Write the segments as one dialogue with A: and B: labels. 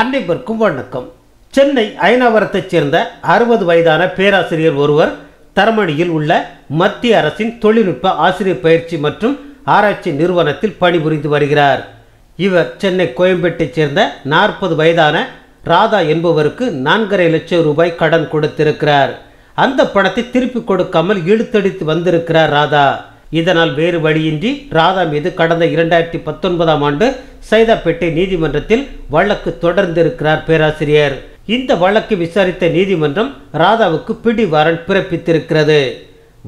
A: அன்னைவருக்கும் வணக்கம் சென்னை அயனாவரத்தைச் சேர்ந்த அறுபது வயதான பேராசிரியர் ஒருவர் தரமணியில் உள்ள மத்திய அரசின் தொழில்நுட்ப ஆசிரியர் பயிற்சி மற்றும் ஆராய்ச்சி நிறுவனத்தில் பணிபுரிந்து வருகிறார் இவர் சென்னை கோயம்பேட்டைச் சேர்ந்த நாற்பது வயதான ராதா என்பவருக்கு நான்கரை லட்சம் ரூபாய் கடன் கொடுத்திருக்கிறார் அந்த பணத்தை திருப்பி கொடுக்காமல் இழுத்தடித்து வந்திருக்கிறார் ராதா இதனால் வேறு வழியின்றி ராதா மீது கடந்த இரண்டாயிரத்தி பத்தொன்பதாம் ஆண்டு சைதாப்பேட்டை நீதிமன்றத்தில் வழக்கு தொடர்ந்திருக்கிறார் பேராசிரியர் இந்த வழக்கு விசாரித்த நீதிமன்றம் ராதாவுக்கு பிடி வாரண்ட் பிறப்பித்திருக்கிறது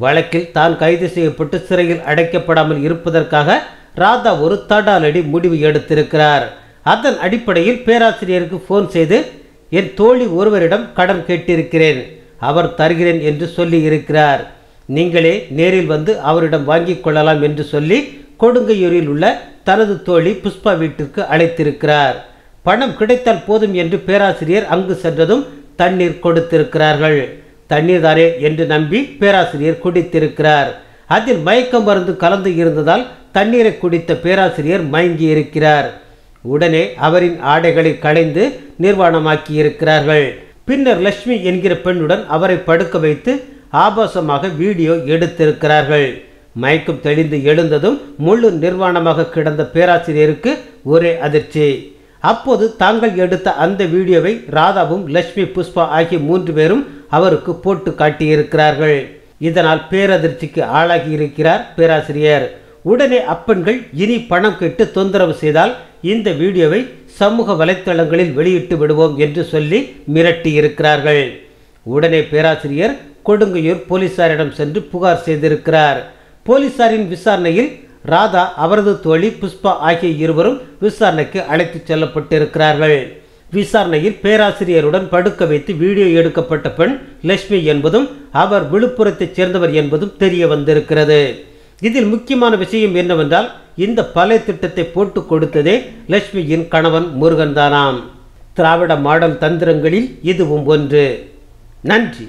A: வழக்கில் தான் கைது செய்யப்பட்டு சிறையில் அடைக்கப்படாமல் இருப்பதற்காக ராதா ஒரு தடாலடி முடிவு எடுத்திருக்கிறார் அதன் அடிப்படையில் பேராசிரியருக்கு ஃபோன் செய்து என் தோழி ஒருவரிடம் கடன் கேட்டிருக்கிறேன் அவர் தருகிறேன் என்று சொல்லி இருக்கிறார் நீங்களே நேரில் வந்து அவரிடம் வாங்கி கொள்ளலாம் என்று சொல்லி கொடுங்கையூரில் உள்ள தனது தோழி புஷ்பா வீட்டிற்கு அழைத்திருக்கிறார் பணம் கிடைத்தால் போதும் என்று பேராசிரியர் அங்கு சென்றதும் தண்ணீர் கொடுத்திருக்கிறார்கள் தண்ணீர் தானே என்று நம்பி பேராசிரியர் குடித்திருக்கிறார் அதில் மயக்க மருந்து கலந்து இருந்ததால் தண்ணீரை குடித்த பேராசிரியர் மயங்கி இருக்கிறார் உடனே அவரின் ஆடைகளை களைந்து நிர்வாணமாக்கி இருக்கிறார்கள் பின்னர் லட்சுமி என்கிற பெண்ணுடன் அவரை படுக்க வைத்து ஆபாசமாக வீடியோ எடுத்திருக்கிறார்கள் மயக்கம் தெளிந்து எழுந்ததும் முழு நிர்வாணமாக கிடந்த பேராசிரியருக்கு ஒரே அதிர்ச்சி அப்போது தாங்கள் எடுத்த அந்த வீடியோவை ராதாவும் லட்சுமி புஷ்பா ஆகிய மூன்று பேரும் அவருக்கு போட்டு காட்டியிருக்கிறார்கள் இதனால் பேரதிர்ச்சிக்கு ஆளாகி இருக்கிறார் பேராசிரியர் உடனே அப்பெண்கள் இனி பணம் கேட்டு தொந்தரவு செய்தால் இந்த வீடியோவை சமூக வலைத்தளங்களில் வெளியிட்டு விடுவோம் என்று சொல்லி மிரட்டியிருக்கிறார்கள் உடனே பேராசிரியர் கொடுங்கையூர் போலீசாரிடம் சென்று புகார் செய்திருக்கிறார் போலீசாரின் விசாரணையில் ராதா அவரது தோழி புஷ்பா ஆகிய இருவரும் விசாரணைக்கு அழைத்துச் செல்லப்பட்டிருக்கிறார்கள் விசாரணையில் பேராசிரியருடன் படுக்க வைத்து வீடியோ எடுக்கப்பட்ட பெண் லட்சுமி என்பதும் அவர் விழுப்புரத்தைச் சேர்ந்தவர் என்பதும் தெரிய வந்திருக்கிறது இதில் முக்கியமான விஷயம் என்னவென்றால் இந்த பழைய திட்டத்தை போட்டுக் கொடுத்ததே லட்சுமியின் கணவன் முருகன் தானாம் திராவிட மாடல் தந்திரங்களில் இதுவும் ஒன்று நன்றி